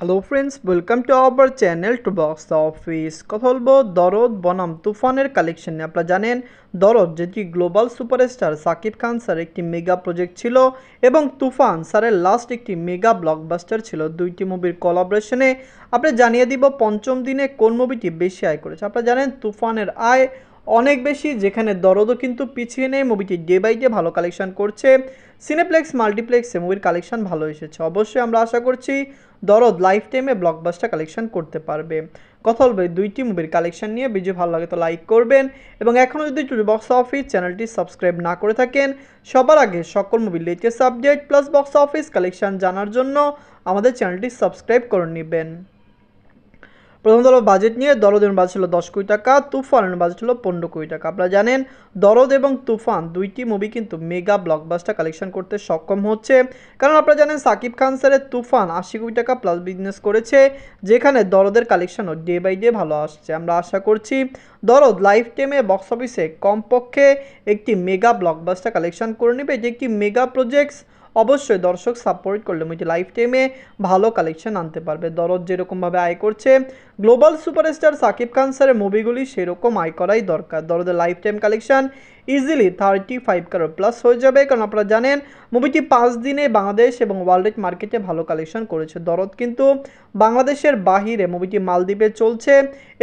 hello friends welcome to our channel to box office কথা বলবো দরদ বনাম তুফানের কালেকশন নিয়ে আপনারা জানেন দরদ যেটি global superstar Shakib Khan sir একটি মেগা প্রজেক্ট ছিল এবং তুফান স্যারের লাস্ট একটি মেগা ব্লকবাস্টার ছিল দুইটি মুভির কলাবরেশনে আপনি জানিয়ে দিব পঞ্চম দিনে কোন মুভিটি বেশি আয় করেছে আপনারা জানেন তুফানের আয় অনেক বেশি যেখানে দরদও কিন্তু পিছিয়ে নেই মুভিটি ডে বাই ডে ভালো কালেকশন করছে সিনেপ্লেক্স মাল্টিপ্লেক্সে মুভির কালেকশন ভালো এসেছে অবশ্যই আমরা আশা করছি দরদ লাইফ টাইমে ব্লকবাস্টার কালেকশন করতে পারবে কথা বলবে দুইটি মুভির কালেকশন নিয়ে ভিডিও ভালো লাগে তো লাইক করবেন এবং এখনও যদি বক্স অফিস চ্যানেলটি সাবস্ক্রাইব না করে থাকেন সবার আগে সকল মুভির latest update plus box office collection জানার জন্য আমাদের চ্যানেলটি সাবস্ক্রাইব করে নেবেন প্রথম দল বাজেট নিয়ে দরদের বাজেট ছিল দশ কোটি টাকা তুফানের বাজেট ছিল পনেরো কোটি টাকা আপনারা জানেন দরদ এবং তুফান দুইটি মুভি কিন্তু মেগা ব্লকবাস্টার কালেকশন করতে সক্ষম হচ্ছে কারণ আপনারা জানেন সাকিব খান স্যারের তুফান আশি কোটি টাকা প্লাস বিজনেস করেছে যেখানে দরদের কালেকশনও ডে বাই ডে ভালো আসছে আমরা আশা করছি দরদ লাইফ টাইমে বক্স অফিসে কমপক্ষে একটি মেগা ব্লকবাস্টার কালেকশন করে নেবে এটি একটি মেগা প্রজেক্টস অবশ্যই দর্শক সাপোর্ট করলে মুইটি লাইফ টাইমে ভালো কালেকশন আনতে পারবে দরদ যেরকমভাবে আয় করছে গ্লোবাল সুপারস্টার সাকিব খান স্যারের মুভিগুলি সেরকম আয় করাই দরকার দরদের lifetime collection easily thirty five crore plus হয়ে যাবে কারণ আপনারা জানেন মুভিটি পাঁচ দিনে বাংলাদেশ এবং ওয়ার্ল্ড মার্কেটে ভালো কালেকশন করেছে দরদ কিন্তু বাংলাদেশের বাহিরে মুভিটি মালদ্বীপে চলছে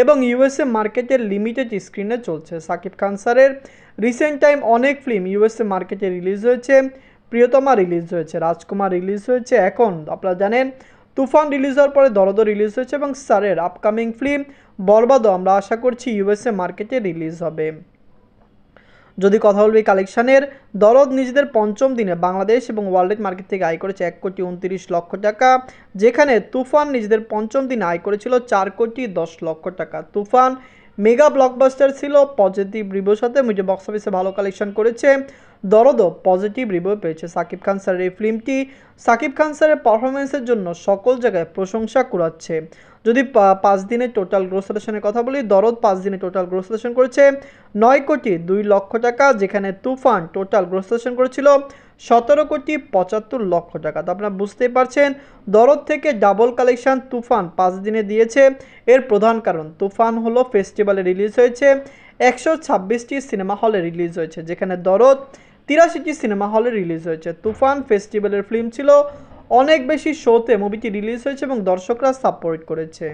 এবং ইউএসএ মার্কেটের লিমিটেড স্ক্রিনে চলছে সাকিব খান স্যারের রিসেন্ট টাইম অনেক ফিল্ম ইউএসএ মার্কেটে রিলিজ হয়েছে প্রিয়তমা রিলিজ হয়েছে রাজকুমার রিলিজ হয়েছে এখন আপনারা জানেন তুফান রিলিজ হওয়ার পরে দরদ রিলিজ হয়েছে এবং স্যারের আপকামিং ফিল্ম বরবাদও আমরা আশা করছি ইউএসএ মার্কেটে রিলিজ হবে যদি কথা বলবি কালেকশানের দরদ নিজেদের পঞ্চম দিনে বাংলাদেশ এবং ওয়ার্ল্ড মার্কেট থেকে আয় করেছে এক কোটি উনত্রিশ লক্ষ টাকা যেখানে তুফান নিজেদের পঞ্চম দিনে আয় করেছিল চার কোটি দশ লক্ষ টাকা তুফান মেগা ব্লকবাস্টার ছিল পজিটিভ রিভিউর সাথে মুজে বক্স অফিসে ভালো কালেকশন করেছে দরদও পজিটিভ রিভিউ পেয়েছে সাকিব খান স্যারের এই ফিল্মটি সাকিব খান স্যারের পারফরমেন্সের জন্য সকল জায়গায় প্রশংসা কুড়াচ্ছে যদি পাঁচ দিনের টোটাল গ্রোস কথা বলি দরদ পাঁচ দিনে টোটাল গ্রোস করেছে নয় কোটি দুই লক্ষ টাকা যেখানে তুফান টোটাল গ্রোস সেলেশন করেছিল সতেরো কোটি পঁচাত্তর লক্ষ টাকা তো আপনারা বুঝতেই পারছেন দরদ থেকে ডাবল কালেকশন তুফান পাঁচ দিনে দিয়েছে এর প্রধান কারণ তুফান হলো ফেস্টিভ্যালে রিলিজ হয়েছে একশো ছাব্বিশটি সিনেমা হলে রিলিজ হয়েছে যেখানে দরদ তিরাশিটি সিনেমা হলে রিলিজ হয়েছে তুফান ফেস্টিভ্যালের ফিল্ম ছিল অনেক বেশি শোতে মুভিটি রিলিজ হয়েছে এবং দর্শকরা সাপোর্ট করেছে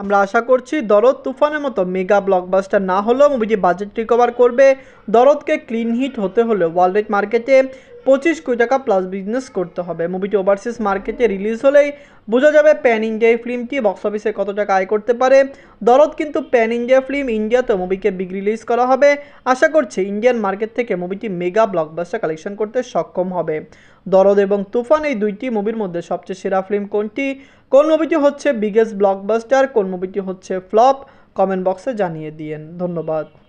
আমরা আশা করছি দরদ তুফানের মতো মেগা ব্লকবাস্টার না হলেও মুভিটি বাজেট রিকভার করবে দরদকে ক্লিন হিট হতে হলে ওয়ার্ল্ড মার্কেটে পঁচিশ কোটি টাকা প্লাস বিজনেস করতে হবে মুভিটি ওভারসিজ মার্কেটে রিলিজ হলেই বোঝা যাবে প্যান ইন্ডিয়ায় ফিল্মটি বক্স অফিসে কত টাকা আয় করতে পারে দরদ কিন্তু প্যান ইন্ডিয়া ফিল্ম ইন্ডিয়াতে মুভিকে বিগ রিলিজ করা হবে আশা করছে ইন্ডিয়ান মার্কেট থেকে মুভিটি মেগা ব্লকবাস্টার কালেকশন করতে সক্ষম হবে দরদ এবং তুফান এই দুইটি মুভির মধ্যে সবচেয়ে সেরা ফিল্ম কোনটি কোন মুভিটি হচ্ছে বিগেস্ট ব্লকবাস্টার কোন মুভিটি হচ্ছে ফ্লপ কমেন্ট বক্সে জানিয়ে দিয়েন ধন্যবাদ